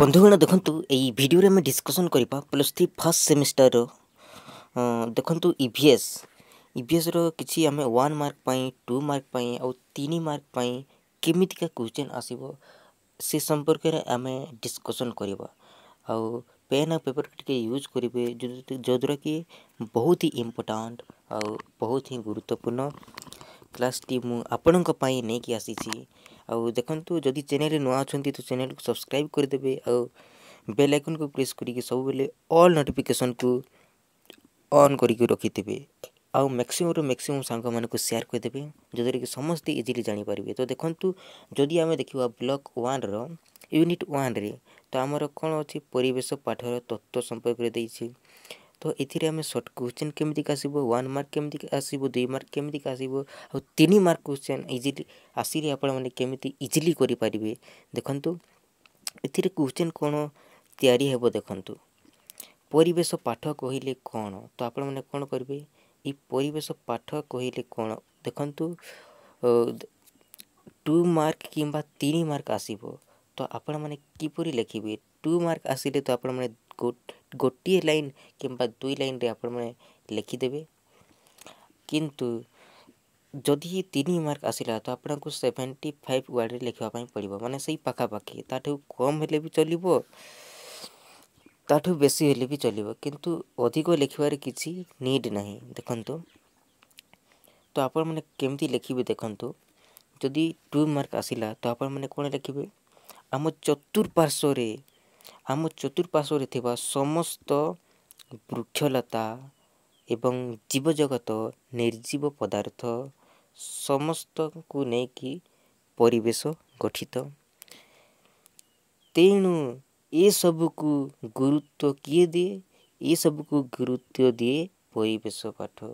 বন্ধুগণ দেখন্তু এই ভিডিওরে আমি ডিসকসন করিবা প্লস থ্রি ফার্স্ট সেমিস্টার দেখন্তু ইভিএস ইভিএসর কিছু আমি ওয়ান মার্ক পাই টু মার্ক পাই আউ তিন মার্ক পাই কেমিতিকা কোশ্চেন আসিব সে সম্পর্কে আমি ডিসকসন করিবা আউ পেন আর পেপার টিকে यूज করিবে যদ্বারা কি বহুত হি ইম্পর্টান্ট আউ বহুত হি গুরুত্বপূর্ণ ক্লাসটি মু আপনার নেই আসিছি ଆଉ ଦେଖନ୍ତୁ ଯଦି ଚ୍ୟାନେଲରେ ନୂଆ ଅଛନ୍ତି ତ ଚ୍ୟାନେଲକୁ ସବସ୍କ୍ରାଇବ୍ କରିଦେବେ ଆଉ ବେଲ୍ ଆଇକନ୍କୁ ପ୍ରେସ୍ କରିକି ସବୁବେଳେ ଅଲ୍ ନୋଟିଫିକେସନ୍କୁ ଅନ୍ କରିକି ରଖିଥିବେ ଆଉ ମ୍ୟାକ୍ସିମମ୍ରୁ ମ୍ୟାକ୍ସିମମ୍ ସାଙ୍ଗମାନଙ୍କୁ ସେୟାର୍ କରିଦେବେ ଯଦ୍ୱାରା କି ସମସ୍ତେ ଇଜିଲି ଜାଣିପାରିବେ ତ ଦେଖନ୍ତୁ ଯଦି ଆମେ ଦେଖିବା ବ୍ଲକ୍ ୱାନ୍ର ୟୁନିଟ୍ ୱାନ୍ରେ ତ ଆମର କ'ଣ ଅଛି ପରିବେଶ ପାଠର ତତ୍ତ୍ୱ ସମ୍ପର୍କରେ ଦେଇଛି ତ ଏଥିରେ ଆମେ ସର୍ଟ କୋଶ୍ଚିନ୍ କେମିତି ଆସିବ ୱାନ୍ ମାର୍କ କେମିତି ଆସିବ ଦୁଇ ମାର୍କ କେମିତି ଆସିବ ଆଉ ତିନି ମାର୍କ କୋଶ୍ଚିନ୍ ଇଜିଲି ଆସିଲେ ଆପଣମାନେ କେମିତି ଇଜିଲି କରିପାରିବେ ଦେଖନ୍ତୁ ଏଥିରେ କୋଶ୍ଚିନ୍ କ'ଣ ତିଆରି ହେବ ଦେଖନ୍ତୁ ପରିବେଶ ପାଠ କହିଲେ କ'ଣ ତ ଆପଣମାନେ କ'ଣ କରିବେ ଏଇ ପରିବେଶ ପାଠ କହିଲେ କ'ଣ ଦେଖନ୍ତୁ ଟୁ ମାର୍କ କିମ୍ବା ତିନି ମାର୍କ ଆସିବ ତ ଆପଣମାନେ କିପରି ଲେଖିବେ ଟୁ ମାର୍କ ଆସିଲେ ତ ଆପଣମାନେ ଗୋଟିଏ ଲାଇନ୍ କିମ୍ବା ଦୁଇ ଲାଇନ୍ରେ ଆପଣମାନେ ଲେଖିଦେବେ କିନ୍ତୁ ଯଦି ତିନି ମାର୍କ ଆସିଲା ତ ଆପଣଙ୍କୁ ସେଭେଣ୍ଟି ଫାଇଭ୍ ୱାର୍ଡ଼ରେ ଲେଖିବା ପାଇଁ ପଡ଼ିବ ମାନେ ସେଇ ପାଖାପାଖି ତା'ଠୁ କମ୍ ହେଲେ ବି ଚଲିବ ତା'ଠୁ ବେଶୀ ହେଲେ ବି ଚଲିବ କିନ୍ତୁ ଅଧିକ ଲେଖିବାରେ କିଛି ନିଡ଼୍ ନାହିଁ ଦେଖନ୍ତୁ ତ ଆପଣମାନେ କେମିତି ଲେଖିବେ ଦେଖନ୍ତୁ ଯଦି ଟୁ ମାର୍କ ଆସିଲା ତ ଆପଣମାନେ କ'ଣ ଲେଖିବେ ଆମ ଚତୁଃପାର୍ଶ୍ୱରେ ଆମ ଚତୁଃପାର୍ଶ୍ୱରେ ଥିବା ସମସ୍ତ ବୃକ୍ଷଲତା ଏବଂ ଜୀବଜଗତ ନିର୍ଜୀବ ପଦାର୍ଥ ସମସ୍ତଙ୍କୁ ନେଇକି ପରିବେଶ ଗଠିତ ତେଣୁ ଏସବୁକୁ ଗୁରୁତ୍ୱ କିଏ ଦିଏ ଏସବୁକୁ ଗୁରୁତ୍ୱ ଦିଏ ପରିବେଶ ପାଠ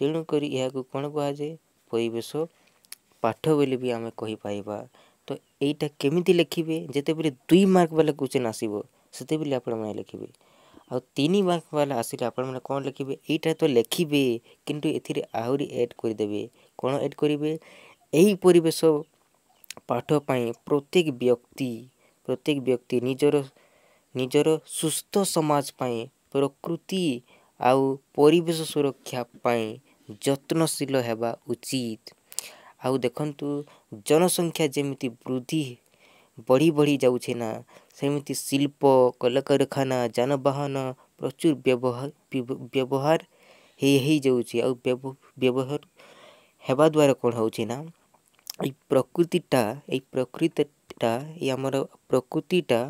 ତେଣୁକରି ଏହାକୁ କ'ଣ କୁହାଯାଏ ପରିବେଶ ପାଠ ବୋଲି ବି ଆମେ କହିପାରିବା ତ ଏଇଟା କେମିତି ଲେଖିବେ ଯେତେବେଳେ ଦୁଇ ମାର୍କ ବାଲା କୋଶ୍ଚିନ୍ ଆସିବ ସେତେବେଳେ ଆପଣମାନେ ଲେଖିବେ ଆଉ ତିନି ମାର୍କ ବାଲା ଆସିଲେ ଆପଣମାନେ କ'ଣ ଲେଖିବେ ଏଇଟା ତ ଲେଖିବେ କିନ୍ତୁ ଏଥିରେ ଆହୁରି ଏଡ଼୍ କରିଦେବେ କ'ଣ ଏଡ଼୍ କରିବେ ଏହି ପରିବେଶ ପାଠ ପାଇଁ ପ୍ରତ୍ୟେକ ବ୍ୟକ୍ତି ପ୍ରତ୍ୟେକ ବ୍ୟକ୍ତି ନିଜର ନିଜର ସୁସ୍ଥ ସମାଜ ପାଇଁ ପ୍ରକୃତି ଆଉ ପରିବେଶ ସୁରକ୍ଷା ପାଇଁ ଯତ୍ନଶୀଳ ହେବା ଉଚିତ ଆଉ ଦେଖନ୍ତୁ ଜନସଂଖ୍ୟା ଯେମିତି ବୃଦ୍ଧି ବଢ଼ି ବଢ଼ି ଯାଉଛି ନା ସେମିତି ଶିଳ୍ପ କଲକାରଖାନା ଯାନବାହନ ପ୍ରଚୁର ବ୍ୟବହାର ବ୍ୟବହାର ହେଇଯାଉଛି ଆଉ ବ୍ୟବହାର ହେବା ଦ୍ୱାରା କ'ଣ ହେଉଛି ନା ଏଇ ପ୍ରକୃତିଟା ଏଇ ପ୍ରକୃତିଟା ଏ ଆମର ପ୍ରକୃତିଟା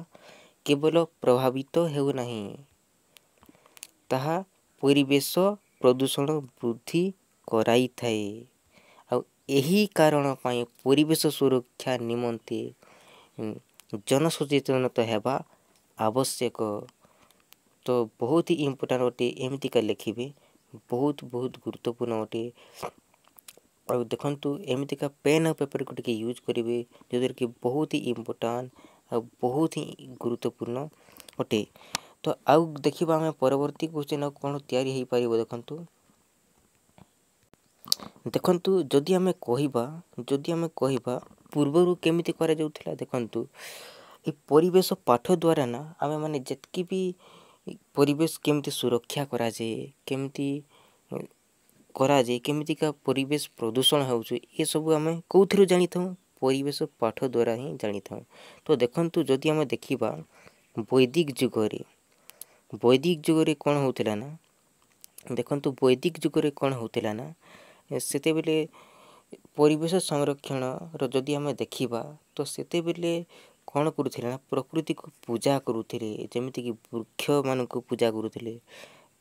କେବଳ ପ୍ରଭାବିତ ହେଉନାହିଁ ତାହା ପରିବେଶ ପ୍ରଦୂଷଣ ବୃଦ୍ଧି କରାଇଥାଏ यही कारण परेश सुरक्षा निम्ते जनसचेतनता तो होगा आवश्यक तो बहुत ही इम्पोर्टाट अटे का लिखे बहुत बहुत गुरुत्वपूर्ण अटे और देखु का पेन और पेपर को यूज करेंगे जो कि बहुत ही इम्पोर्टा बहुत ही गुरुत्वपूर्ण अटे तो आउ देखा आम परवर्त क्वेश्चन कौन या देखूँ ଦେଖନ୍ତୁ ଯଦି ଆମେ କହିବା ଯଦି ଆମେ କହିବା ପୂର୍ବରୁ କେମିତି କରାଯାଉଥିଲା ଦେଖନ୍ତୁ ଏ ପରିବେଶ ପାଠ ଦ୍ୱାରା ନା ଆମେମାନେ ଯେତିକି ବି ପରିବେଶ କେମିତି ସୁରକ୍ଷା କରାଯାଏ କେମିତି କରାଯାଏ କେମିତିକା ପରିବେଶ ପ୍ରଦୂଷଣ ହେଉଛି ଏସବୁ ଆମେ କେଉଁଥିରୁ ଜାଣିଥାଉ ପରିବେଶ ପାଠ ଦ୍ୱାରା ହିଁ ଜାଣିଥାଉ ତ ଦେଖନ୍ତୁ ଯଦି ଆମେ ଦେଖିବା ବୈଦିକ ଯୁଗରେ ବୈଦିକ ଯୁଗରେ କ'ଣ ହେଉଥିଲା ନା ଦେଖନ୍ତୁ ବୈଦିକ ଯୁଗରେ କ'ଣ ହେଉଥିଲା ନା ସେତେବେଳେ ପରିବେଶ ସଂରକ୍ଷଣର ଯଦି ଆମେ ଦେଖିବା ତ ସେତେବେଳେ କ'ଣ କରୁଥିଲେ ନା ପ୍ରକୃତିକୁ ପୂଜା କରୁଥିଲେ ଯେମିତିକି ବୃକ୍ଷମାନଙ୍କୁ ପୂଜା କରୁଥିଲେ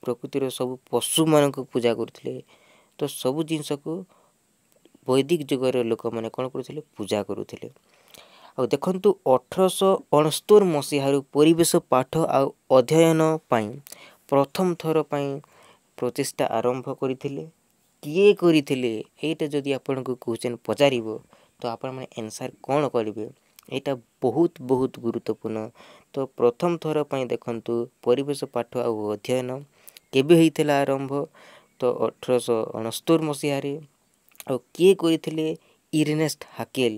ପ୍ରକୃତିର ସବୁ ପଶୁମାନଙ୍କୁ ପୂଜା କରୁଥିଲେ ତ ସବୁ ଜିନିଷକୁ ବୈଦିକ ଯୁଗରେ ଲୋକମାନେ କ'ଣ କରୁଥିଲେ ପୂଜା କରୁଥିଲେ ଆଉ ଦେଖନ୍ତୁ ଅଠରଶହ ଅଣସ୍ତର ମସିହାରୁ ପରିବେଶ ପାଠ ଆଉ ଅଧ୍ୟୟନ ପାଇଁ ପ୍ରଥମ ଥର ପାଇଁ ପ୍ରଚେଷ୍ଟା ଆରମ୍ଭ କରିଥିଲେ କିଏ କରିଥିଲେ ଏଇଟା ଯଦି ଆପଣଙ୍କୁ କୋଶ୍ଚିନ୍ ପଚାରିବ ତ ଆପଣମାନେ ଏନ୍ସାର୍ କ'ଣ କରିବେ ଏଇଟା ବହୁତ ବହୁତ ଗୁରୁତ୍ୱପୂର୍ଣ୍ଣ ତ ପ୍ରଥମ ଥର ପାଇଁ ଦେଖନ୍ତୁ ପରିବେଶ ପାଠ ଆଉ ଅଧ୍ୟୟନ କେବେ ହେଇଥିଲା ଆରମ୍ଭ ତ ଅଠରଶହ ଅଣସ୍ତୋରି ମସିହାରେ ଆଉ କିଏ କରିଥିଲେ ଇରିନେଷ୍ଟ ହାକେଲ୍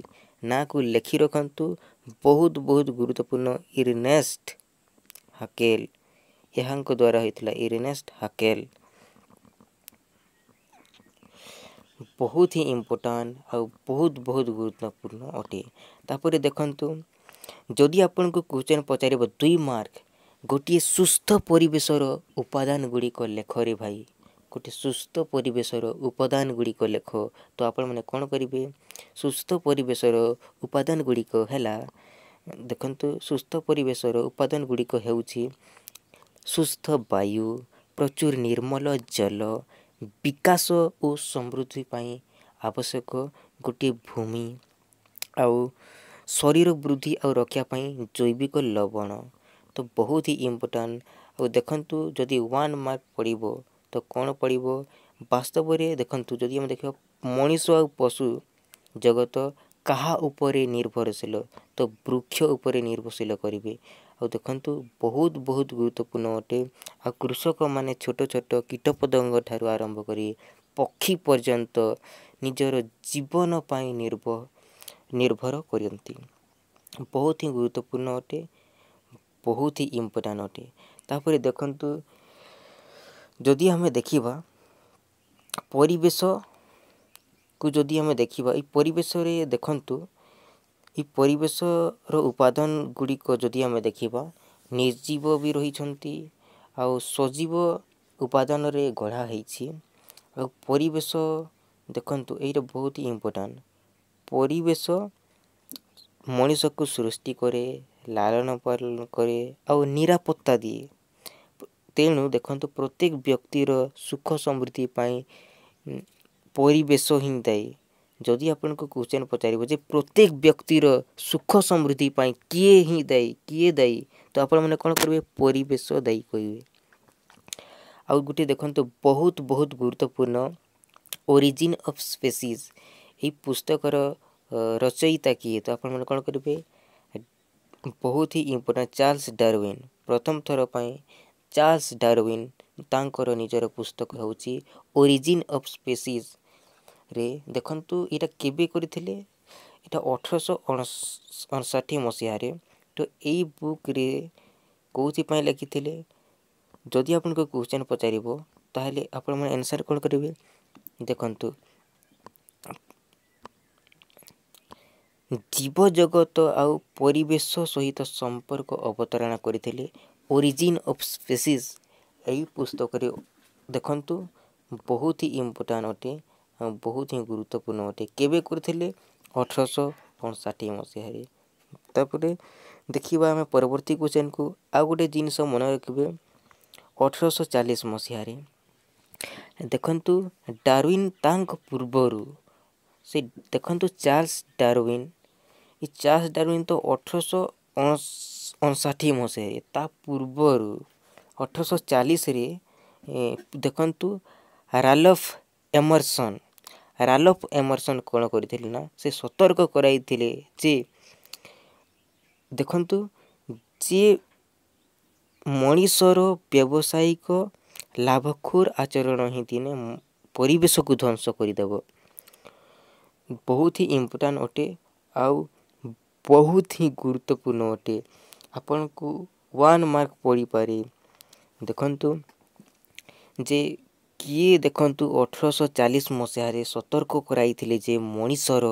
ନାଁକୁ ଲେଖି ରଖନ୍ତୁ ବହୁତ ବହୁତ ଗୁରୁତ୍ୱପୂର୍ଣ୍ଣ ଇରିନେଷ୍ଟ ହାକେଲ୍ ଏହାଙ୍କ ଦ୍ୱାରା ହୋଇଥିଲା ଇରିନେଷ୍ଟ ହାକେଲ୍ ବହୁତ ହିଁ ଇମ୍ପୋର୍ଟାଣ୍ଟ ଆଉ ବହୁତ ବହୁତ ଗୁରୁତ୍ୱପୂର୍ଣ୍ଣ ଅଟେ ତାପରେ ଦେଖନ୍ତୁ ଯଦି ଆପଣଙ୍କୁ କ୍ୱେଶ୍ଚନ୍ ପଚାରିବ ଦୁଇ ମାର୍କ ଗୋଟିଏ ସୁସ୍ଥ ପରିବେଶର ଉପାଦାନ ଗୁଡ଼ିକ ଲେଖରେ ଭାଇ ଗୋଟିଏ ସୁସ୍ଥ ପରିବେଶର ଉପାଦାନ ଗୁଡ଼ିକ ଲେଖ ତ ଆପଣମାନେ କ'ଣ କରିବେ ସୁସ୍ଥ ପରିବେଶର ଉପାଦାନ ଗୁଡ଼ିକ ହେଲା ଦେଖନ୍ତୁ ସୁସ୍ଥ ପରିବେଶର ଉପାଦାନ ଗୁଡ଼ିକ ହେଉଛି ସୁସ୍ଥ ବାୟୁ ପ୍ରଚୁର ନିର୍ମଳ ଜଳ ବିକାଶ ଓ ସମୃଦ୍ଧି ପାଇଁ ଆବଶ୍ୟକ ଗୋଟିଏ ଭୂମି ଆଉ ଶରୀର ବୃଦ୍ଧି ଆଉ ରକ୍ଷା ପାଇଁ ଜୈବିକ ଲବଣ ତ ବହୁତ ହି ଇମ୍ପୋର୍ଟାଣ୍ଟ ଆଉ ଦେଖନ୍ତୁ ଯଦି ୱାନ୍ ମାର୍କ ପଡ଼ିବ ତ କ'ଣ ପଡ଼ିବ ବାସ୍ତବରେ ଦେଖନ୍ତୁ ଯଦି ଆମେ ଦେଖିବା ମଣିଷ ଆଉ ପଶୁ ଜଗତ କାହା ଉପରେ ନିର୍ଭରଶୀଳ ତ ବୃକ୍ଷ ଉପରେ ନିର୍ଭରଶୀଳ କରିବେ ଆଉ ଦେଖନ୍ତୁ ବହୁତ ବହୁତ ଗୁରୁତ୍ୱପୂର୍ଣ୍ଣ ଅଟେ ଆଉ କୃଷକମାନେ ଛୋଟ ଛୋଟ କୀଟପତଙ୍ଗ ଠାରୁ ଆରମ୍ଭ କରି ପକ୍ଷୀ ପର୍ଯ୍ୟନ୍ତ ନିଜର ଜୀବନ ପାଇଁ ନିର୍ଭର ନିର୍ଭର କରନ୍ତି ବହୁତ ହିଁ ଗୁରୁତ୍ୱପୂର୍ଣ୍ଣ ଅଟେ ବହୁତ ହିଁ ଇମ୍ପୋର୍ଟାଣ୍ଟ ଅଟେ ତାପରେ ଦେଖନ୍ତୁ ଯଦି ଆମେ ଦେଖିବା ପରିବେଶ କୁ ଯଦି ଆମେ ଦେଖିବା ଏଇ ପରିବେଶରେ ଦେଖନ୍ତୁ ଏଇ ପରିବେଶର ଉପାଦାନ ଗୁଡ଼ିକ ଯଦି ଆମେ ଦେଖିବା ନିର୍ଜୀବ ବି ରହିଛନ୍ତି ଆଉ ସଜୀବ ଉପାଦାନରେ ଗଢ଼ା ହେଇଛି ଆଉ ପରିବେଶ ଦେଖନ୍ତୁ ଏଇଟା ବହୁତ ଇମ୍ପୋର୍ଟାଣ୍ଟ ପରିବେଶ ମଣିଷକୁ ସୃଷ୍ଟି କରେ ଲାଳନ ପାଳନ କରେ ଆଉ ନିରାପତ୍ତା ଦିଏ ତେଣୁ ଦେଖନ୍ତୁ ପ୍ରତ୍ୟେକ ବ୍ୟକ୍ତିର ସୁଖ ସମୃଦ୍ଧି ପାଇଁ ପରିବେଶ ହିଁ ଦାୟୀ ଯଦି ଆପଣଙ୍କୁ କୋଶ୍ଚିନ୍ ପଚାରିବ ଯେ ପ୍ରତ୍ୟେକ ବ୍ୟକ୍ତିର ସୁଖ ସମୃଦ୍ଧି ପାଇଁ କିଏ ହିଁ ଦାୟୀ କିଏ ଦାୟୀ ତ ଆପଣମାନେ କ'ଣ କରିବେ ପରିବେଶ ଦାୟୀ କହିବେ ଆଉ ଗୋଟିଏ ଦେଖନ୍ତୁ ବହୁତ ବହୁତ ଗୁରୁତ୍ୱପୂର୍ଣ୍ଣ ଓରିଜିନ୍ ଅଫ୍ ସ୍ପେସିସ୍ ଏହି ପୁସ୍ତକର ରଚୟିତା କିଏ ତ ଆପଣମାନେ କ'ଣ କରିବେ ବହୁତ ହି ଇମ୍ପୋର୍ଟାଣ୍ଟ ଚାର୍ଲସ ଡାରୱିନ୍ ପ୍ରଥମ ଥର ପାଇଁ ଚାର୍ଲସ ଡାରୱିନ୍ ତାଙ୍କର ନିଜର ପୁସ୍ତକ ହେଉଛି ଓରିଜିନ୍ ଅଫ୍ ସ୍ପେସିସ୍ ରେ ଦେଖନ୍ତୁ ଏଇଟା କେବେ କରିଥିଲେ ଏଇଟା ଅଠରଶହ ଅଣଷଠି ମସିହାରେ ତ ଏଇ ବୁକ୍ରେ କେଉଁଥିପାଇଁ ଲେଖିଥିଲେ ଯଦି ଆପଣଙ୍କୁ କୋଶ୍ଚିନ୍ ପଚାରିବ ତାହେଲେ ଆପଣମାନେ ଆନ୍ସର୍ କ'ଣ କରିବେ ଦେଖନ୍ତୁ ଜୀବଜଗତ ଆଉ ପରିବେଶ ସହିତ ସମ୍ପର୍କ ଅବତାରଣା କରିଥିଲେ ଓରିଜିନ୍ ଅଫ୍ ସ୍ପେସିସ୍ ଏହି ପୁସ୍ତକରେ ଦେଖନ୍ତୁ ବହୁତ ହି ଇମ୍ପୋର୍ଟାଣ୍ଟ ଅଟେ ବହୁତ ହିଁ ଗୁରୁତ୍ୱପୂର୍ଣ୍ଣ ଅଟେ କେବେ କରିଥିଲେ ଅଠରଶହ ଅଣଷାଠିଏ ମସିହାରେ ତା'ପରେ ଦେଖିବା ଆମେ ପରବର୍ତ୍ତୀ କୋଶ୍ଚିନ୍କୁ ଆଉ ଗୋଟେ ଜିନିଷ ମନେ ରଖିବେ ଅଠରଶହ ଚାଳିଶ ମସିହାରେ ଦେଖନ୍ତୁ ଡାରୱିନ୍ ତାଙ୍କ ପୂର୍ବରୁ ସେ ଦେଖନ୍ତୁ ଚାର୍ଲସ ଡାରୱିନ୍ ଏ ଚାର୍ଲସ ଡାରୱିନ୍ ତ ଅଠରଶହ ଅଣଷାଠିଏ ମସିହାରେ ତା ପୂର୍ବରୁ ଅଠରଶହ ଚାଳିଶରେ ଦେଖନ୍ତୁ ରାଲଫ ଏମରସନ୍ ରାଲଫ୍ ଏମରସନ୍ କ'ଣ କରିଥିଲେ ନା ସେ ସତର୍କ କରାଇଥିଲେ ଯେ ଦେଖନ୍ତୁ ଯିଏ ମଣିଷର ବ୍ୟବସାୟିକ ଲାଭଖୋର ଆଚରଣ ହିଁ ଦିନେ ପରିବେଶକୁ ଧ୍ୱଂସ କରିଦେବ ବହୁତ ହିଁ ଇମ୍ପୋର୍ଟାଣ୍ଟ ଅଟେ ଆଉ ବହୁତ ହିଁ ଗୁରୁତ୍ୱପୂର୍ଣ୍ଣ ଅଟେ ଆପଣଙ୍କୁ ୱାନ୍ ମାର୍କ ପଡ଼ିପାରେ ଦେଖନ୍ତୁ ଯେ କିଏ ଦେଖନ୍ତୁ ଅଠରଶହ ଚାଳିଶ ମସିହାରେ ସତର୍କ କରାଇଥିଲେ ଯେ ମଣିଷର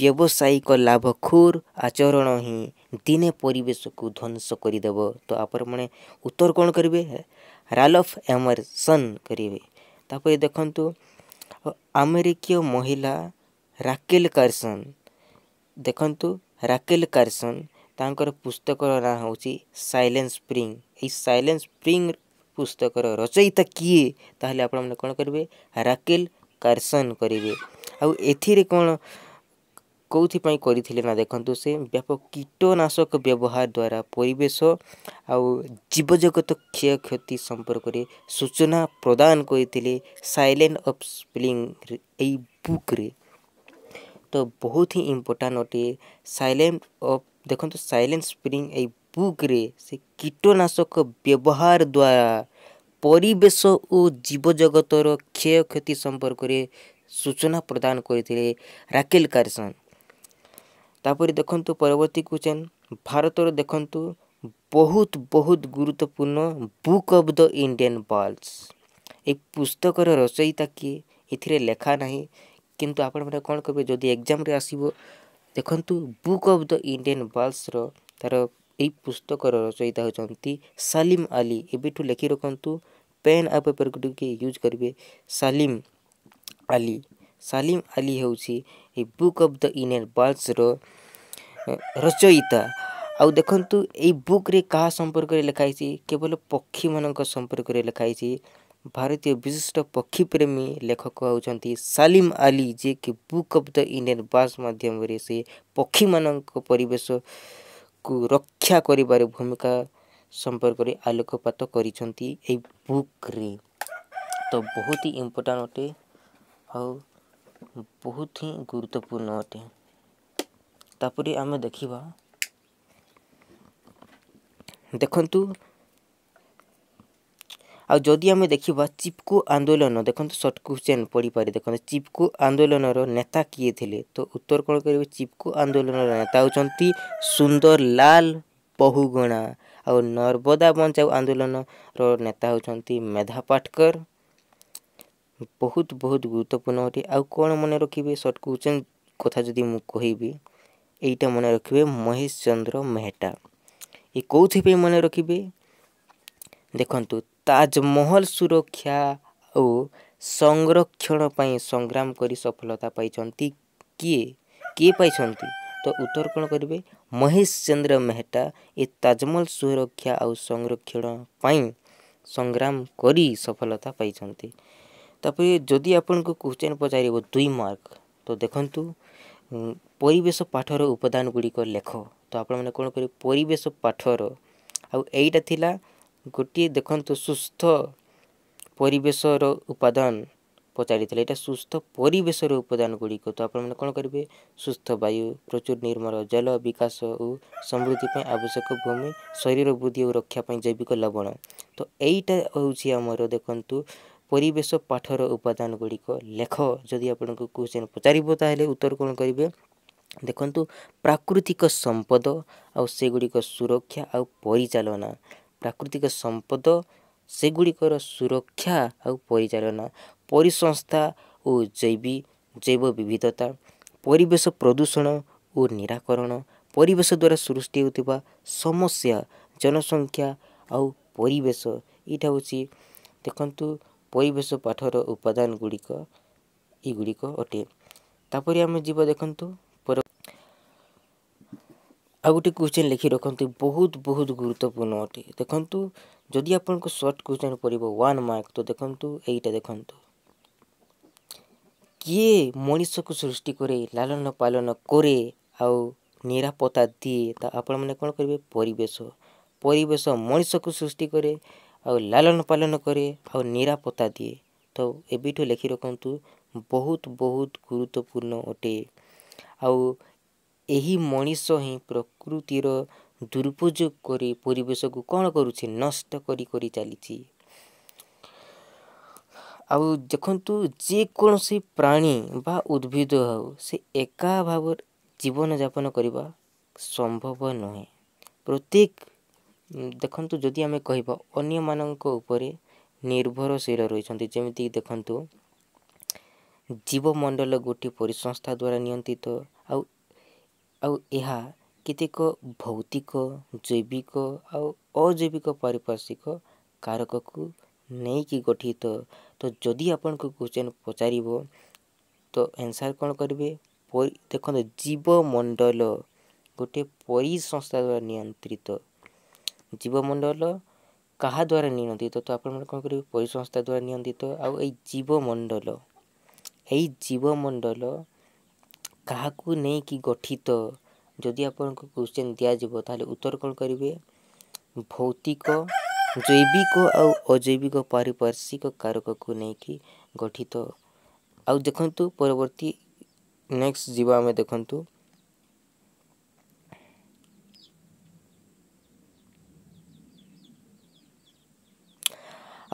ବ୍ୟବସାୟିକ ଲାଭଖୋର ଆଚରଣ ହିଁ ଦିନେ ପରିବେଶକୁ ଧ୍ୱଂସ କରିଦେବ ତ ଆପଣମାନେ ଉତ୍ତର କ'ଣ କରିବେ ରାଲଫ୍ ଏମରସନ୍ କରିବେ ତାପରେ ଦେଖନ୍ତୁ ଆମେରିକୀୟ ମହିଳା ରାକେଲ କାର୍ସନ୍ ଦେଖନ୍ତୁ ରାକେଲ କାର୍ସନ୍ ତାଙ୍କର ପୁସ୍ତକର ନାଁ ହେଉଛି ସାଇଲେନ୍ସ ସ୍ପ୍ରିଙ୍ଗ ଏହି ସାଇଲେନ୍ସ ସ୍ପ୍ରିଙ୍ଗ ପୁସ୍ତକର ରଚୟିତା କିଏ ତାହେଲେ ଆପଣମାନେ କ'ଣ କରିବେ ରାକେଲ କାର୍ସନ୍ କରିବେ ଆଉ ଏଥିରେ କ'ଣ କେଉଁଥିପାଇଁ କରିଥିଲେ ନା ଦେଖନ୍ତୁ ସେ ବ୍ୟାପକ କୀଟନାଶକ ବ୍ୟବହାର ଦ୍ୱାରା ପରିବେଶ ଆଉ ଜୀବଜଗତ କ୍ଷୟକ୍ଷତି ସମ୍ପର୍କରେ ସୂଚନା ପ୍ରଦାନ କରିଥିଲେ ସାଇଲେଣ୍ଟ ଅଫ୍ ସ୍ପିଲିଂ ଏଇ ବୁକ୍ରେ ତ ବହୁତ ହିଁ ଇମ୍ପୋର୍ଟାଣ୍ଟ ଅଟେ ସାଇଲେଣ୍ଟ ଅଫ୍ ଦେଖନ୍ତୁ ସାଇଲେଣ୍ଟ ସ୍ପ୍ରିଂ ଏଇ ବୁକ୍ରେ ସେ କୀଟନାଶକ ବ୍ୟବହାର ଦ୍ୱାରା ପରିବେଶ ଓ ଜୀବଜଗତର କ୍ଷୟକ୍ଷତି ସମ୍ପର୍କରେ ସୂଚନା ପ୍ରଦାନ କରିଥିଲେ ରାକେଲ କାରସନ୍ ତାପରେ ଦେଖନ୍ତୁ ପରବର୍ତ୍ତୀ କ୍ୱେଶ୍ଚନ୍ ଭାରତର ଦେଖନ୍ତୁ ବହୁତ ବହୁତ ଗୁରୁତ୍ୱପୂର୍ଣ୍ଣ book of the Indian birds ଏ ପୁସ୍ତକର ରଚୟିତା କିଏ ଏଥିରେ ଲେଖା ନାହିଁ କିନ୍ତୁ ଆପଣମାନେ କ'ଣ କହିବେ ଯଦି ଏକ୍ଜାମ୍ରେ ଆସିବ ଦେଖନ୍ତୁ ବୁକ୍ ଅଫ୍ ଦ ଇଣ୍ଡିଆନ୍ ବାର୍ଲସ୍ର ତା'ର ए पुस्तकर रचयिता हेर्छ साम आली एु लेखिरह पेन् आपरे युज गरे साम आली साम आली हौँ बुक अफ द इन्डिया वाल्स रचयिता आ आउँछु यही बुके संपर्क सम्पर्क लेखाहे केवल पक्षी संपर्क सम्पर्क लेखाहे भारतीय विशिष्ट पक्षी प्रेमी लेखक हौ साम आली जि बुक अफ द इंडियन वार्ल्स माध्यम से पक्षी मेस କୁ ରକ୍ଷା କରିବାରେ ଭୂମିକା ସମ୍ପର୍କରେ ଆଲୋକପାତ କରିଛନ୍ତି ଏଇ ବୁକ୍ରେ ତ ବହୁତ ହି ଇମ୍ପୋର୍ଟାଣ୍ଟ ଅଟେ ଆଉ ବହୁତ ହିଁ ଗୁରୁତ୍ୱପୂର୍ଣ୍ଣ ଅଟେ ତାପରେ ଆମେ ଦେଖିବା ଦେଖନ୍ତୁ ଆଉ ଯଦି ଆମେ ଦେଖିବା ଚିପକୋ ଆନ୍ଦୋଳନ ଦେଖନ୍ତୁ ସର୍ଟ କ୍ୱେଶ୍ଚନ୍ ପଡ଼ିପାରେ ଦେଖନ୍ତୁ ଚିପକୋ ଆନ୍ଦୋଳନର ନେତା କିଏ ଥିଲେ ତ ଉତ୍ତର କ'ଣ କରିବେ ଚିପକୋ ଆନ୍ଦୋଳନର ନେତା ହେଉଛନ୍ତି ସୁନ୍ଦରଲାଲ ବହୁଗୁଣା ଆଉ ନର୍ମଦା ବଞ୍ଚାଓ ଆନ୍ଦୋଳନର ନେତା ହେଉଛନ୍ତି ମେଧା ପାଟକର ବହୁତ ବହୁତ ଗୁରୁତ୍ୱପୂର୍ଣ୍ଣ ଅଟେ ଆଉ କ'ଣ ମନେ ରଖିବେ ସର୍ଟ କ୍ୱେଶ୍ଚନ୍ କଥା ଯଦି ମୁଁ କହିବି ଏଇଟା ମନେ ରଖିବେ ମହେଶ ଚନ୍ଦ୍ର ମେହେଟା ଏ କେଉଁଥିପାଇଁ ମନେ ରଖିବେ ଦେଖନ୍ତୁ ताजमहल सुरक्षा आरक्षण संग्राम सङ्राम सफलता पाँच कि के उत्तर कमे महेश चंद्र मेहता ए ताजमहल सुरक्षा आउरक्षण संग्राम सङ्ग्राम सफलता पाँच तिमी क्वेश्चन पचार दुई मार्क तो देख्नु परिवेश पाठर उपदान गुडिक लेख त आप पापाठर आउटा ଗୋଟିଏ ଦେଖନ୍ତୁ ସୁସ୍ଥ ପରିବେଶର ଉପାଦାନ ପଚାରିଥିଲେ ଏଇଟା ସୁସ୍ଥ ପରିବେଶର ଉପାଦାନ ଗୁଡ଼ିକ ତ ଆପଣମାନେ କ'ଣ କରିବେ ସୁସ୍ଥ ବାୟୁ ପ୍ରଚୁର ନିର୍ମଳ ଜଳ ବିକାଶ ଓ ସମୃଦ୍ଧି ପାଇଁ ଆବଶ୍ୟକ ଭୂମି ଶରୀର ବୃଦ୍ଧି ଓ ରକ୍ଷା ପାଇଁ ଜୈବିକ ଲବଣ ତ ଏଇଟା ହେଉଛି ଆମର ଦେଖନ୍ତୁ ପରିବେଶ ପାଠର ଉପାଦାନ ଗୁଡ଼ିକ ଲେଖ ଯଦି ଆପଣଙ୍କୁ କୋଶ୍ଚିନ୍ ପଚାରିବ ତାହେଲେ ଉତ୍ତର କ'ଣ କରିବେ ଦେଖନ୍ତୁ ପ୍ରାକୃତିକ ସମ୍ପଦ ଆଉ ସେଗୁଡ଼ିକ ସୁରକ୍ଷା ଆଉ ପରିଚାଳନା ପ୍ରାକୃତିକ ସମ୍ପଦ ସେଗୁଡ଼ିକର ସୁରକ୍ଷା ଆଉ ପରିଚାଳନା ପରିସଂସ୍ଥା ଓ ଜୈବୀ ଜୈବ ବିବିଧତା ପରିବେଶ ପ୍ରଦୂଷଣ ଓ ନିରାକରଣ ପରିବେଶ ଦ୍ୱାରା ସୃଷ୍ଟି ହେଉଥିବା ସମସ୍ୟା ଜନସଂଖ୍ୟା ଆଉ ପରିବେଶ ଏଇଟା ହେଉଛି ଦେଖନ୍ତୁ ପରିବେଶ ପାଠର ଉପାଦାନ ଗୁଡ଼ିକ ଏଗୁଡ଼ିକ ଅଟେ ତାପରେ ଆମେ ଯିବା ଦେଖନ୍ତୁ ଆଉ ଗୋଟେ କୋଶ୍ଚିନ୍ ଲେଖି ରଖନ୍ତୁ ବହୁତ ବହୁତ ଗୁରୁତ୍ୱପୂର୍ଣ୍ଣ ଅଟେ ଦେଖନ୍ତୁ ଯଦି ଆପଣଙ୍କୁ ସର୍ଟ କୋଶ୍ଚିନ୍ ପଡ଼ିବ ୱାନ୍ ମାର୍କ ତ ଦେଖନ୍ତୁ ଏଇଟା ଦେଖନ୍ତୁ କିଏ ମଣିଷକୁ ସୃଷ୍ଟି କରେ ଲାଳନ ପାଳନ କରେ ଆଉ ନିରାପତ୍ତା ଦିଏ ତା ଆପଣମାନେ କ'ଣ କରିବେ ପରିବେଶ ପରିବେଶ ମଣିଷକୁ ସୃଷ୍ଟି କରେ ଆଉ ଲାଳନ ପାଳନ କରେ ଆଉ ନିରାପତ୍ତା ଦିଏ ତ ଏବେଠୁ ଲେଖି ରଖନ୍ତୁ ବହୁତ ବହୁତ ଗୁରୁତ୍ୱପୂର୍ଣ୍ଣ ଅଟେ ଆଉ ଏହି ମଣିଷ ହିଁ ପ୍ରକୃତିର ଦୁରୁପଯୋଗ କରି ପରିବେଶକୁ କ'ଣ କରୁଛି ନଷ୍ଟ କରି କରି ଚାଲିଛି ଆଉ ଦେଖନ୍ତୁ ଯେକୌଣସି ପ୍ରାଣୀ ବା ଉଦ୍ଭିଦ ହେଉ ସେ ଏକା ଭାବରେ ଜୀବନଯାପନ କରିବା ସମ୍ଭବ ନୁହେଁ ପ୍ରତ୍ୟେକ ଦେଖନ୍ତୁ ଯଦି ଆମେ କହିବା ଅନ୍ୟମାନଙ୍କ ଉପରେ ନିର୍ଭରଶୀଳ ରହିଛନ୍ତି ଯେମିତିକି ଦେଖନ୍ତୁ ଜୀବମଣ୍ଡଳ ଗୋଟିଏ ପରିସଂସ୍ଥା ଦ୍ୱାରା ନିୟନ୍ତ୍ରିତ ଆଉ ଆଉ ଏହା କେତେକ ଭୌତିକ ଜୈବିକ ଆଉ ଅଜୈବିକ ପାରିପାର୍ଶ୍ୱିକ କାରକକୁ ନେଇକି ଗଠିତ ତ ଯଦି ଆପଣଙ୍କୁ କୋଶ୍ଚିନ୍ ପଚାରିବ ତ ଏନ୍ସାର୍ କ'ଣ କରିବେ ଦେଖନ୍ତୁ ଜୀବମଣ୍ଡଳ ଗୋଟେ ପରି ସଂସ୍ଥା ଦ୍ୱାରା ନିୟନ୍ତ୍ରିତ ଜୀବମଣ୍ଡଳ କାହା ଦ୍ୱାରା ନିୟନ୍ତ୍ରିତ ତ ଆପଣମାନେ କ'ଣ କରିବେ ପରି ସଂସ୍ଥା ଦ୍ୱାରା ନିୟନ୍ତ୍ରିତ ଆଉ ଏଇ ଜୀବମଣ୍ଡଳ ଏଇ ଜୀବମଣ୍ଡଳ क्या कि गठित जदि आप को क्वेश्चन दिजा उत्तर कौन करेंगे भौतिक जैविक आजैविक पारिपार्श्विक कारक को नहीं कि गठित आखत परवर्ती नेक्स्ट जीवा में देखु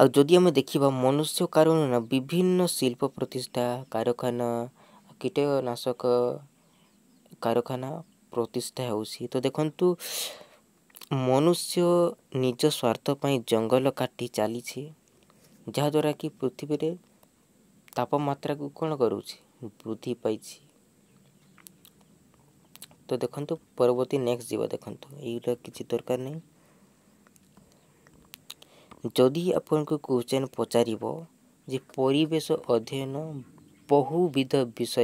आदि आम देखा मनुष्य कारण विभिन्न शिल्प प्रतिष्ठा कारखाना କୀଟନାଶକ କାରଖାନା ପ୍ରତିଷ୍ଠା ହେଉଛି ତ ଦେଖନ୍ତୁ ମନୁଷ୍ୟ ନିଜ ସ୍ୱାର୍ଥ ପାଇଁ ଜଙ୍ଗଲ କାଟି ଚାଲିଛି ଯାହାଦ୍ୱାରା କି ପୃଥିବୀରେ ତାପମାତ୍ରାକୁ କ'ଣ କରୁଛି ବୃଦ୍ଧି ପାଇଛି ତ ଦେଖନ୍ତୁ ପରବର୍ତ୍ତୀ ନେକ୍ସଟ୍ ଯିବ ଦେଖନ୍ତୁ ଏଇଟା କିଛି ଦରକାର ନାହିଁ ଯଦି ଆପଣଙ୍କୁ କୋଶ୍ଚେନ୍ ପଚାରିବ ଯେ ପରିବେଶ ଅଧ୍ୟୟନ ବହୁବିଧ ବିଷୟ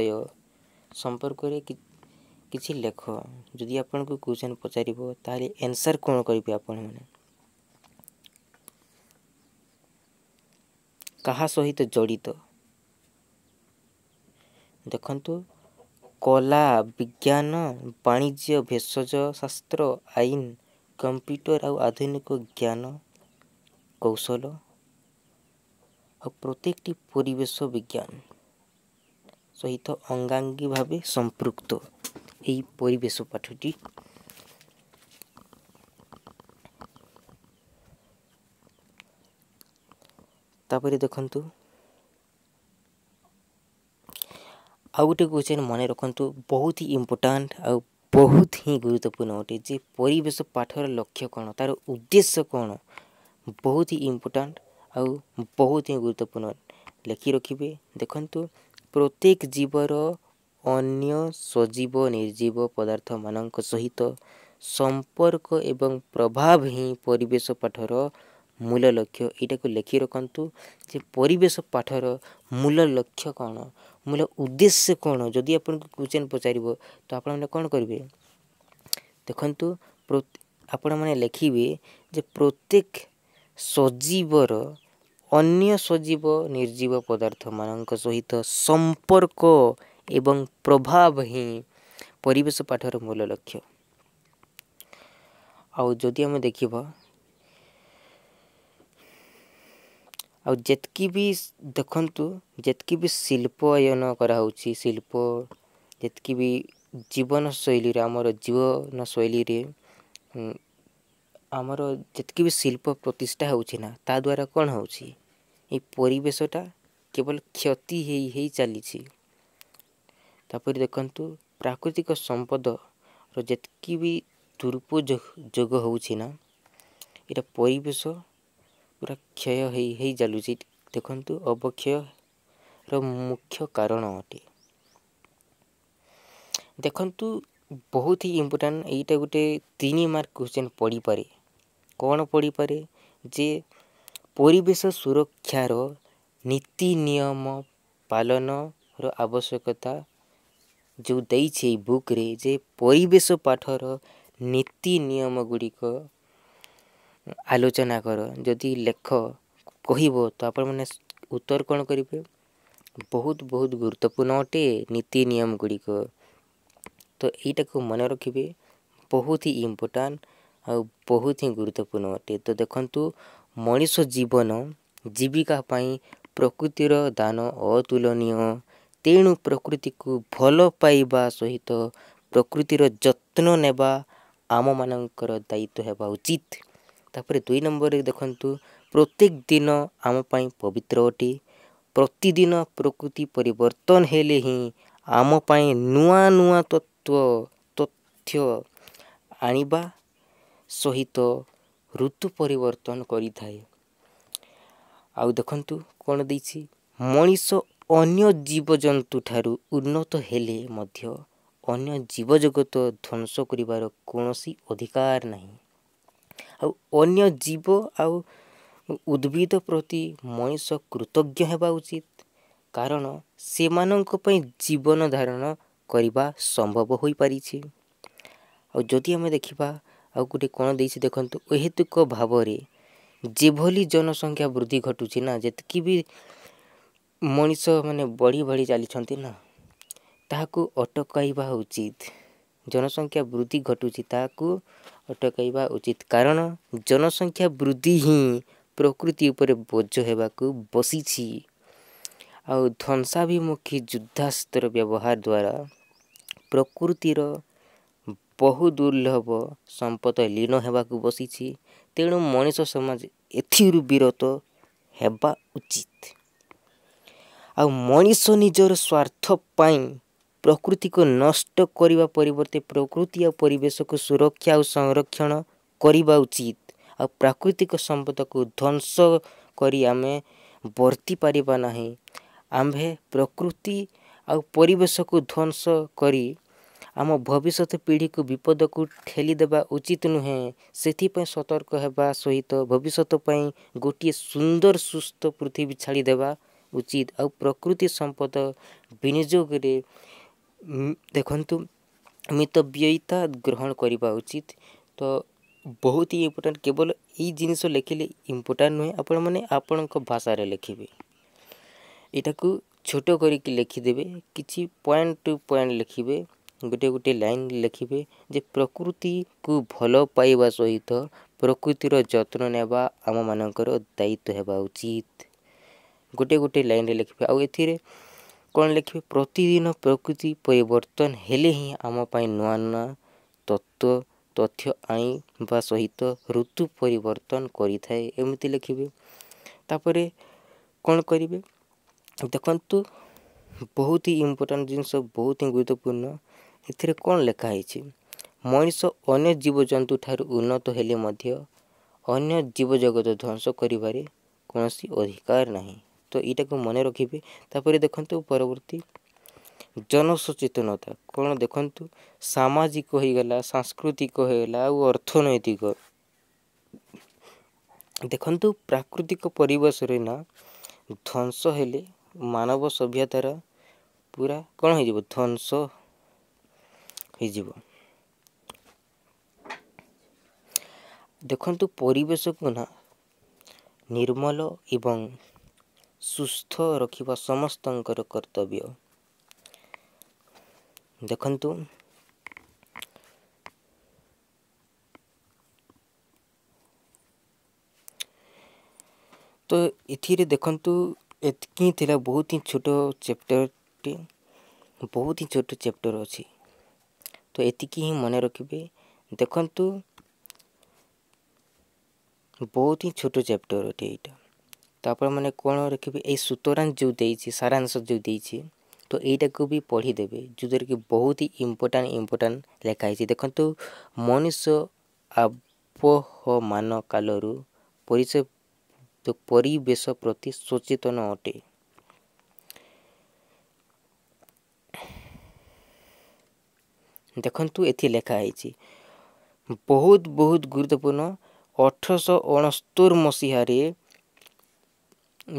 ସମ୍ପର୍କରେ କିଛି ଲେଖ ଯଦି ଆପଣଙ୍କୁ କୋଶ୍ଚିନ୍ ପଚାରିବ ତା'ହେଲେ ଏନ୍ସର୍ କ'ଣ କରିବେ ଆପଣମାନେ କାହା ସହିତ ଜଡ଼ିତ ଦେଖନ୍ତୁ କଲା ବିଜ୍ଞାନ ବାଣିଜ୍ୟ ଭେଷଜ ଶାସ୍ତ୍ର ଆଇନ କମ୍ପ୍ୟୁଟର ଆଉ ଆଧୁନିକ ଜ୍ଞାନ କୌଶଳ ଆଉ ପ୍ରତ୍ୟେକଟି ପରିବେଶ ବିଜ୍ଞାନ সহিত অঙ্গাঙ্গী ভাবে সম্পৃক্ত এই পরিবেশ পাঠটি ତାପରେ ଦେଖନ୍ତୁ ଆଉ ଗୋଟେ କ୍ୱେଶ୍ଚନ୍ ମନେ ରଖନ୍ତୁ ବହୁତ ହି ଇମ୍ପୋର୍ଟାଣ୍ଟ ଆଉ ବହୁତ ହିଁ ଗୁରୁତ୍ୱପୂର୍ଣ୍ଣ ଅଟେ ଯେ ପରିବେଶ ପାଠର ଲକ୍ଷ୍ୟ କ'ଣ ତା'ର ଉଦ୍ଦେଶ୍ୟ କ'ଣ ବହୁତ ହି ଇମ୍ପୋର୍ଟାଣ୍ଟ ଆଉ ବହୁତ ହିଁ ଗୁରୁତ୍ୱପୂର୍ଣ୍ଣ ଲେଖି ରଖିବେ ଦେଖନ୍ତୁ ପ୍ରତ୍ୟେକ ଜୀବର ଅନ୍ୟ ସଜୀବ ନିର୍ଜୀବ ପଦାର୍ଥମାନଙ୍କ ସହିତ ସମ୍ପର୍କ ଏବଂ ପ୍ରଭାବ ହିଁ ପରିବେଶ ପାଠର ମୂଳ ଲକ୍ଷ୍ୟ ଏଇଟାକୁ ଲେଖି ରଖନ୍ତୁ ଯେ ପରିବେଶ ପାଠର ମୂଳ ଲକ୍ଷ୍ୟ କ'ଣ ମୂଳ ଉଦ୍ଦେଶ୍ୟ କ'ଣ ଯଦି ଆପଣଙ୍କୁ କୋଶ୍ଚିନ୍ ପଚାରିବ ତ ଆପଣମାନେ କ'ଣ କରିବେ ଦେଖନ୍ତୁ ଆପଣମାନେ ଲେଖିବେ ଯେ ପ୍ରତ୍ୟେକ ସଜୀବର ଅନ୍ୟ ସଜୀବ ନିର୍ଜୀବ ପଦାର୍ଥମାନଙ୍କ ସହିତ ସମ୍ପର୍କ ଏବଂ ପ୍ରଭାବ ହିଁ ପରିବେଶ ପାଠର ମୂଳ ଲକ୍ଷ୍ୟ ଆଉ ଯଦି ଆମେ ଦେଖିବା ଆଉ ଯେତିକି ବି ଦେଖନ୍ତୁ ଯେତିକି ବି ଶିଳ୍ପାୟନ କରାହେଉଛି ଶିଳ୍ପ ଯେତିକି ବି ଜୀବନଶୈଳୀରେ ଆମର ଜୀବନଶୈଳୀରେ ଆମର ଯେତିକି ବି ଶିଳ୍ପ ପ୍ରତିଷ୍ଠା ହେଉଛି ନା ତା ଦ୍ୱାରା କ'ଣ ହେଉଛି ଏ ପରିବେଶଟା କେବଳ କ୍ଷତି ହେଇ ହେଇ ଚାଲିଛି ତାପରେ ଦେଖନ୍ତୁ ପ୍ରାକୃତିକ ସମ୍ପଦର ଯେତିକି ବି ଦୁରୁପଯୋଗ ଯୋଗ ହେଉଛି ନା ଏଇଟା ପରିବେଶ ପୁରା କ୍ଷୟ ହେଇ ହେଇ ଚାଲୁଛି ଦେଖନ୍ତୁ ଅବକ୍ଷୟର ମୁଖ୍ୟ କାରଣ ଅଟେ ଦେଖନ୍ତୁ ବହୁତ ହି ଇମ୍ପୋର୍ଟାଣ୍ଟ ଏଇଟା ଗୋଟେ ତିନି ମାର୍କ କୋଶ୍ଚିନ୍ ପଡ଼ିପାରେ କ'ଣ ପଡ଼ିପାରେ ଯେ ପରିବେଶ ସୁରକ୍ଷାର ନୀତି ନିୟମ ପାଳନର ଆବଶ୍ୟକତା ଯେଉଁ ଦେଇଛି ଏଇ ବୁକ୍ରେ ଯେ ପରିବେଶ ପାଠର ନୀତି ନିୟମ ଗୁଡ଼ିକ ଆଲୋଚନା କର ଯଦି ଲେଖ କହିବ ତ ଆପଣମାନେ ଉତ୍ତର କ'ଣ କରିବେ ବହୁତ ବହୁତ ଗୁରୁତ୍ୱପୂର୍ଣ୍ଣ ଅଟେ ନୀତି ନିୟମ ଗୁଡ଼ିକ ତ ଏଇଟାକୁ ମନେ ରଖିବେ ବହୁତ ହି ଇମ୍ପୋର୍ଟାଣ୍ଟ ଆଉ ବହୁତ ହିଁ ଗୁରୁତ୍ୱପୂର୍ଣ୍ଣ ଅଟେ ତ ଦେଖନ୍ତୁ ମଣିଷ ଜୀବନ ଜୀବିକା ପାଇଁ ପ୍ରକୃତିର ଦାନ ଅତୁଳନୀୟ ତେଣୁ ପ୍ରକୃତିକୁ ଭଲ ପାଇବା ସହିତ ପ୍ରକୃତିର ଯତ୍ନ ନେବା ଆମମାନଙ୍କର ଦାୟିତ୍ୱ ହେବା ଉଚିତ ତାପରେ ଦୁଇ ନମ୍ବରରେ ଦେଖନ୍ତୁ ପ୍ରତ୍ୟେକ ଦିନ ଆମ ପାଇଁ ପବିତ୍ର ଅଟେ ପ୍ରତିଦିନ ପ୍ରକୃତି ପରିବର୍ତ୍ତନ ହେଲେ ହିଁ ଆମ ପାଇଁ ନୂଆ ନୂଆ ତତ୍ତ୍ୱ ତଥ୍ୟ ଆଣିବା ସହିତ ଋତୁ ପରିବର୍ତ୍ତନ କରିଥାଏ ଆଉ ଦେଖନ୍ତୁ କ'ଣ ଦେଇଛି ମଣିଷ ଅନ୍ୟ ଜୀବଜନ୍ତୁଠାରୁ ଉନ୍ନତ ହେଲେ ମଧ୍ୟ ଅନ୍ୟ ଜୀବଜଗତ ଧ୍ୱଂସ କରିବାର କୌଣସି ଅଧିକାର ନାହିଁ ଆଉ ଅନ୍ୟ ଜୀବ ଆଉ ଉଦ୍ଭିଦ ପ୍ରତି ମଣିଷ କୃତଜ୍ଞ ହେବା ଉଚିତ କାରଣ ସେମାନଙ୍କ ପାଇଁ ଜୀବନ ଧାରଣ କରିବା ସମ୍ଭବ ହୋଇପାରିଛି ଆଉ ଯଦି ଆମେ ଦେଖିବା ଆଉ ଗୋଟେ କ'ଣ ଦେଇଛି ଦେଖନ୍ତୁ ଏହେତୁକ ଭାବରେ ଯେଭଳି ଜନସଂଖ୍ୟା ବୃଦ୍ଧି ଘଟୁଛି ନା ଯେତିକି ବି ମଣିଷ ମାନେ ବଢ଼ି ବଢ଼ି ଚାଲିଛନ୍ତି ନା ତାହାକୁ ଅଟକାଇବା ଉଚିତ ଜନସଂଖ୍ୟା ବୃଦ୍ଧି ଘଟୁଛି ତାହାକୁ ଅଟକାଇବା ଉଚିତ କାରଣ ଜନସଂଖ୍ୟା ବୃଦ୍ଧି ହିଁ ପ୍ରକୃତି ଉପରେ ବୋଝ ହେବାକୁ ବସିଛି ଆଉ ଧ୍ୱଂସାଭିମୁଖୀ ଯୁଦ୍ଧାସ୍ତ୍ର ବ୍ୟବହାର ଦ୍ୱାରା ପ୍ରକୃତିର ବହୁ ଦୁର୍ଲଭ ସମ୍ପଦ ଲୀନ ହେବାକୁ ବସିଛି ତେଣୁ ମଣିଷ ସମାଜ ଏଥିରୁ ବିରତ ହେବା ଉଚିତ ଆଉ ମଣିଷ ନିଜର ସ୍ୱାର୍ଥ ପାଇଁ ପ୍ରକୃତିକୁ ନଷ୍ଟ କରିବା ପରିବର୍ତ୍ତେ ପ୍ରକୃତି ଆଉ ପରିବେଶକୁ ସୁରକ୍ଷା ଆଉ ସଂରକ୍ଷଣ କରିବା ଉଚିତ ଆଉ ପ୍ରାକୃତିକ ସମ୍ପଦକୁ ଧ୍ୱଂସ କରି ଆମେ ବର୍ତ୍ତି ପାରିବା ନାହିଁ ଆମ୍ଭେ ପ୍ରକୃତି ଆଉ ପରିବେଶକୁ ଧ୍ୱଂସ କରି ଆମ ଭବିଷ୍ୟତ ପିଢ଼ିକୁ ବିପଦକୁ ଠେଲିଦେବା ଉଚିତ ନୁହେଁ ସେଥିପାଇଁ ସତର୍କ ହେବା ସହିତ ଭବିଷ୍ୟତ ପାଇଁ ଗୋଟିଏ ସୁନ୍ଦର ସୁସ୍ଥ ପୃଥିବୀ ଛାଡ଼ିଦେବା ଉଚିତ ଆଉ ପ୍ରକୃତି ସମ୍ପଦ ବିନିଯୋଗରେ ଦେଖନ୍ତୁ ମିତବ୍ୟୟିତା ଗ୍ରହଣ କରିବା ଉଚିତ ତ ବହୁତ ହିଁ ଇମ୍ପୋର୍ଟାଣ୍ଟ କେବଳ ଏଇ ଜିନିଷ ଲେଖିଲେ ଇମ୍ପୋର୍ଟାଣ୍ଟ ନୁହେଁ ଆପଣମାନେ ଆପଣଙ୍କ ଭାଷାରେ ଲେଖିବେ ଏଇଟାକୁ ଛୋଟ କରିକି ଲେଖିଦେବେ କିଛି ପଏଣ୍ଟ ଟୁ ପଏଣ୍ଟ ଲେଖିବେ ଗୋଟିଏ ଗୋଟିଏ ଲାଇନ୍ ଲେଖିବେ ଯେ ପ୍ରକୃତିକୁ ଭଲ ପାଇବା ସହିତ ପ୍ରକୃତିର ଯତ୍ନ ନେବା ଆମମାନଙ୍କର ଦାୟିତ୍ୱ ହେବା ଉଚିତ ଗୋଟିଏ ଗୋଟିଏ ଲାଇନ୍ରେ ଲେଖିବେ ଆଉ ଏଥିରେ କ'ଣ ଲେଖିବେ ପ୍ରତିଦିନ ପ୍ରକୃତି ପରିବର୍ତ୍ତନ ହେଲେ ହିଁ ଆମ ପାଇଁ ନୂଆ ନୂଆ ତତ୍ତ୍ୱ ତଥ୍ୟ ଆଣିବା ସହିତ ଋତୁ ପରିବର୍ତ୍ତନ କରିଥାଏ ଏମିତି ଲେଖିବେ ତାପରେ କ'ଣ କରିବେ ଦେଖନ୍ତୁ ବହୁତ ହିଁ ଇମ୍ପୋର୍ଟାଣ୍ଟ ଜିନିଷ ବହୁତ ହିଁ ଗୁରୁତ୍ୱପୂର୍ଣ୍ଣ ଏଥିରେ କ'ଣ ଲେଖା ହେଇଛି ମଣିଷ ଅନ୍ୟ ଜୀବଜନ୍ତୁ ଠାରୁ ଉନ୍ନତ ହେଲେ ମଧ୍ୟ ଅନ୍ୟ ଜୀବଜଗତ ଧ୍ୱଂସ କରିବାରେ କୌଣସି ଅଧିକାର ନାହିଁ ତ ଏଇଟାକୁ ମନେ ରଖିବେ ତାପରେ ଦେଖନ୍ତୁ ପରବର୍ତ୍ତୀ ଜନସଚେତନତା କ'ଣ ଦେଖନ୍ତୁ ସାମାଜିକ ହୋଇଗଲା ସାଂସ୍କୃତିକ ହୋଇଗଲା ଆଉ ଅର୍ଥନୈତିକ ଦେଖନ୍ତୁ ପ୍ରାକୃତିକ ପରିବେଶରେ ନା ଧ୍ୱଂସ ହେଲେ ମାନବ ସଭ୍ୟତାର ପୁରା କ'ଣ ହେଇଯିବ ଧ୍ୱଂସ ହୋଇଯିବ ଦେଖନ୍ତୁ ପରିବେଶକୁ ନା ନିର୍ମଲ ଏବଂ ସୁସ୍ଥ ରଖିବା ସମସ୍ତଙ୍କର କର୍ତ୍ତବ୍ୟ ଦେଖନ୍ତୁ ତ ଏଥିରେ ଦେଖନ୍ତୁ ଏତିକି ଥିଲା ବହୁତ ହିଁ ଛୋଟ ଚାପ୍ଟରଟି ବହୁତ ହିଁ ଛୋଟ ଚାପ୍ଟର ଅଛି ତ ଏତିକି ହିଁ ମନେ ରଖିବେ ଦେଖନ୍ତୁ ବହୁତ ହିଁ ଛୋଟ ଚାପ୍ଟର ଅଟେ ଏଇଟା ତ ଆପଣମାନେ କ'ଣ ରଖିବେ ଏଇ ସୁତରାଂ ଯେଉଁ ଦେଇଛି ସାରାଂଶ ଯେଉଁ ଦେଇଛି ତ ଏଇଟାକୁ ବି ପଢ଼ିଦେବେ ଯେଉଁଦ୍ୱାରା କି ବହୁତ ହି ଇମ୍ପୋର୍ଟାଣ୍ଟ ଇମ୍ପୋର୍ଟାଣ୍ଟ ଲେଖା ହେଇଛି ଦେଖନ୍ତୁ ମଣିଷ ଆବହମାନ କାଲରୁ ପରିବେଶ ପ୍ରତି ସଚେତନ ଅଟେ ଦେଖନ୍ତୁ ଏଥି ଲେଖା ହେଇଛି ବହୁତ ବହୁତ ଗୁରୁତ୍ୱପୂର୍ଣ୍ଣ ଅଠରଶହ ଅଣସ୍ତୋର ମସିହାରେ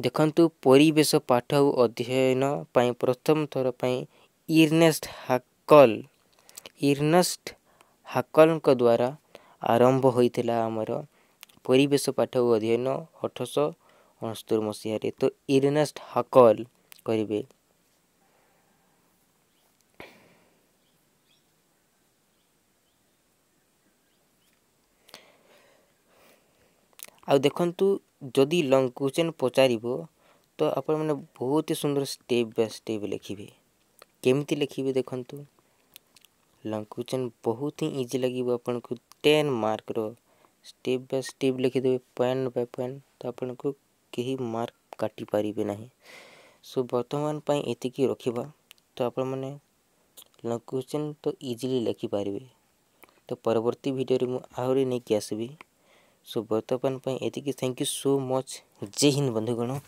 ଦେଖନ୍ତୁ ପରିବେଶ ପାଠ ଓ ଅଧ୍ୟୟନ ପାଇଁ ପ୍ରଥମ ଥର ପାଇଁ ଇର୍ନେଷ୍ଟ ହାକଲ ଇର୍ନେଷ୍ଟ ହାକଲଙ୍କ ଦ୍ୱାରା ଆରମ୍ଭ ହୋଇଥିଲା ଆମର ପରିବେଶ ପାଠ ଓ ଅଧ୍ୟୟନ ଅଠରଶହ ଅଣସ୍ତୋର ମସିହାରେ ତ ଇର୍ନେଷ୍ଟ ହାକଲ କରିବେ आ देखु जदि लंग क्वेश्चन पचार तो आपण मैंने बहुत ही सुंदर स्टेप बाय स्टेप लिखे केमी लिखे देखु लंग क्वेश्चन बहुत ही इजी लगे आपन को ten mark step by step लिखीदे पॉइंट बाय पॉइंट तो आपन को कहीं मार्क काटिपारे ना सो बर्तमान इतनी रखा तो आप लंग क्वेश्चन तो इजिली लिखिपारे तो परवर्ती भिडियो मुझे आहरी नहीं कि आसबी सो बर्तमान ये थैंक यू सो मच जय हिंद बंधुगण